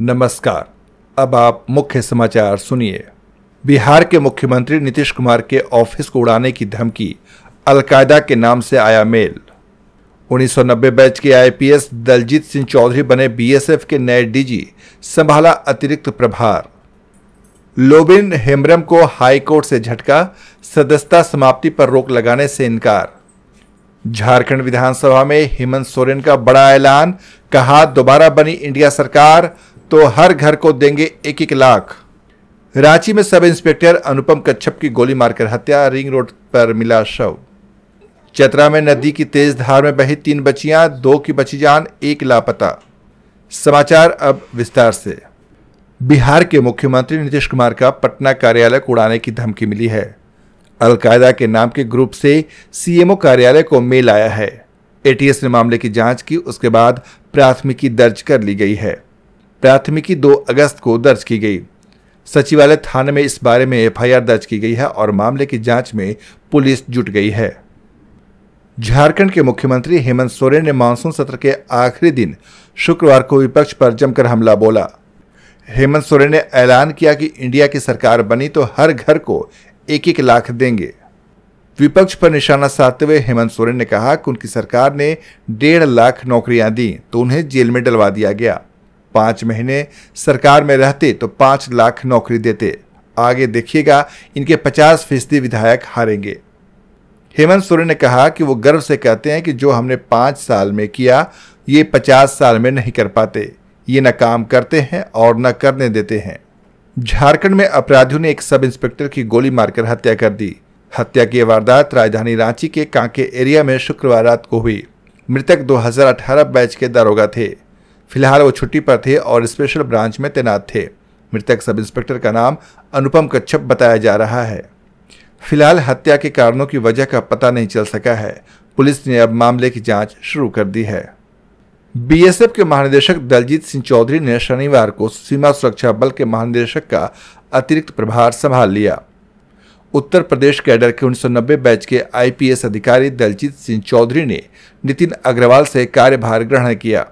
नमस्कार अब आप मुख्य समाचार सुनिए बिहार के मुख्यमंत्री नीतीश कुमार के ऑफिस को उड़ाने की धमकी अलकायदा के नाम से आया मेल 1990 बैच के आईपीएस दलजीत सिंह चौधरी बने बीएसएफ के नए डीजी संभाला अतिरिक्त प्रभार लोबिन हेमरम को हाईकोर्ट से झटका सदस्यता समाप्ति पर रोक लगाने से इनकार झारखंड विधानसभा में हेमंत सोरेन का बड़ा ऐलान कहा दोबारा बनी इंडिया सरकार तो हर घर को देंगे एक एक लाख रांची में सब इंस्पेक्टर अनुपम कच्छप की गोली मारकर हत्या रिंग रोड पर मिला शव चतरा में नदी की तेज धार में बही तीन बच्चियां दो की बची जान एक लापता समाचार अब विस्तार से बिहार के मुख्यमंत्री नीतीश कुमार का पटना कार्यालय को उड़ाने की धमकी मिली है अलकायदा के नाम के ग्रुप से सीएमओ कार्यालय को मेल आया है एटीएस ने मामले की जांच की उसके बाद प्राथमिकी दर्ज कर ली गई है प्राथमिकी 2 अगस्त को दर्ज की गई सचिवालय थाने में इस बारे में एफआईआर दर्ज की गई है और मामले की जांच में पुलिस जुट गई है झारखंड के मुख्यमंत्री हेमंत सोरेन ने मानसून सत्र के आखिरी दिन शुक्रवार को विपक्ष पर जमकर हमला बोला हेमंत सोरेन ने ऐलान किया कि इंडिया की सरकार बनी तो हर घर को एक एक लाख देंगे विपक्ष पर निशाना साधते हुए हेमंत सोरेन ने कहा कि उनकी सरकार ने डेढ़ लाख नौकरियां दी तो उन्हें जेल में डलवा दिया गया पांच महीने सरकार में रहते तो पांच लाख नौकरी देते आगे देखिएगा इनके पचास फीसदी विधायक हारेंगे हेमंत सोरेन ने कहा कि वो गर्व से कहते हैं कि जो हमने पांच साल में किया ये पचास साल में नहीं कर पाते ये न काम करते हैं और न करने देते हैं झारखंड में अपराधियों ने एक सब इंस्पेक्टर की गोली मारकर हत्या कर दी हत्या की वारदात राजधानी रांची के कांके एरिया में शुक्रवार रात को हुई मृतक 2018 बैच के दारोगा थे फिलहाल वो छुट्टी पर थे और स्पेशल ब्रांच में तैनात थे मृतक सब इंस्पेक्टर का नाम अनुपम कच्छप बताया जा रहा है फिलहाल हत्या के कारणों की वजह का पता नहीं चल सका है पुलिस ने अब मामले की जांच शुरू कर दी है बीएसएफ के महानिदेशक दलजीत सिंह चौधरी ने शनिवार को सीमा सुरक्षा बल के महानिदेशक का अतिरिक्त प्रभार संभाल लिया उत्तर प्रदेश कैडर के उन्नीस बैच के आईपीएस अधिकारी दलजीत सिंह चौधरी ने नितिन अग्रवाल से कार्यभार ग्रहण किया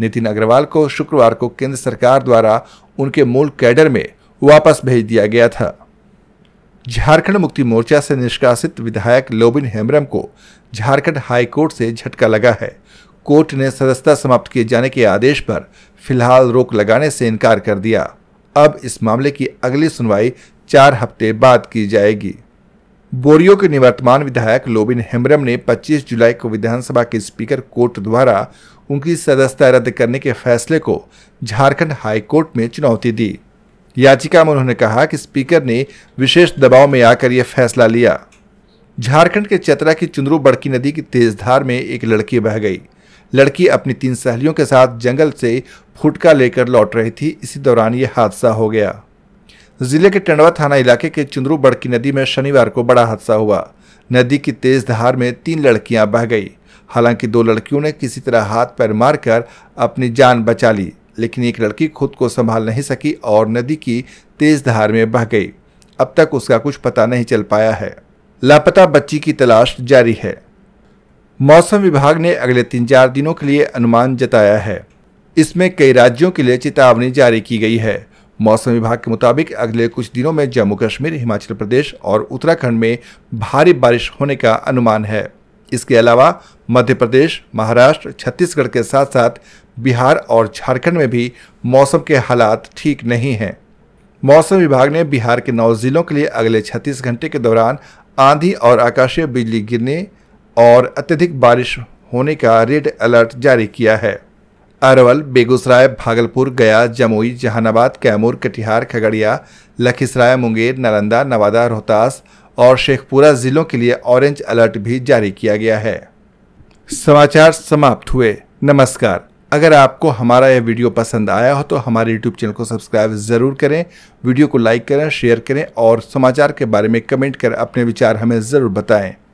नितिन अग्रवाल को शुक्रवार को केंद्र सरकार द्वारा उनके मूल कैडर में वापस भेज दिया गया था झारखंड मुक्ति मोर्चा से निष्कासित विधायक लोबिन हेम्ब्रम को झारखंड हाईकोर्ट से झटका लगा है कोर्ट ने सदस्यता समाप्त किए जाने के आदेश पर फिलहाल रोक लगाने से इनकार कर दिया अब इस मामले की अगली सुनवाई चार हफ्ते बाद की जाएगी बोरियो के निवर्तमान विधायक लोबिन हेम्ब्रम ने 25 जुलाई को विधानसभा के स्पीकर कोर्ट द्वारा उनकी सदस्यता रद्द करने के फैसले को झारखंड हाईकोर्ट में चुनौती दी याचिका में उन्होंने कहा कि स्पीकर ने विशेष दबाव में आकर यह फैसला लिया झारखंड के चतरा की चुंदरू बड़की नदी की तेज धार में एक लड़की बह गई लड़की अपनी तीन सहेलियों के साथ जंगल से फुटका लेकर लौट रही थी इसी दौरान यह हादसा हो गया जिले के टंडवा थाना इलाके के चुंदरू बड़की नदी में शनिवार को बड़ा हादसा हुआ नदी की तेज धार में तीन लड़कियां बह गई हालांकि दो लड़कियों ने किसी तरह हाथ पैर मारकर अपनी जान बचा ली लेकिन एक लड़की खुद को संभाल नहीं सकी और नदी की तेज धार में बह गई अब तक उसका कुछ पता नहीं चल पाया है लापता बच्ची की तलाश जारी है मौसम विभाग ने अगले तीन चार दिनों के लिए अनुमान जताया है इसमें कई राज्यों के लिए चेतावनी जारी की गई है मौसम विभाग के मुताबिक अगले कुछ दिनों में जम्मू कश्मीर हिमाचल प्रदेश और उत्तराखंड में भारी बारिश होने का अनुमान है इसके अलावा मध्य प्रदेश महाराष्ट्र छत्तीसगढ़ के साथ साथ बिहार और झारखंड में भी मौसम के हालात ठीक नहीं हैं मौसम विभाग ने बिहार के नौ जिलों के लिए अगले 36 घंटे के दौरान आंधी और आकाशीय बिजली गिरने और अत्यधिक बारिश होने का रेड अलर्ट जारी किया है अरवल बेगूसराय भागलपुर गया जमुई जहानाबाद कैमूर कटिहार खगड़िया लखीसराय मुंगेर नालंदा नवादा रोहतास और शेखपुरा जिलों के लिए ऑरेंज अलर्ट भी जारी किया गया है समाचार समाप्त हुए नमस्कार अगर आपको हमारा यह वीडियो पसंद आया हो तो हमारे यूट्यूब चैनल को सब्सक्राइब ज़रूर करें वीडियो को लाइक करें शेयर करें और समाचार के बारे में कमेंट कर अपने विचार हमें ज़रूर बताएं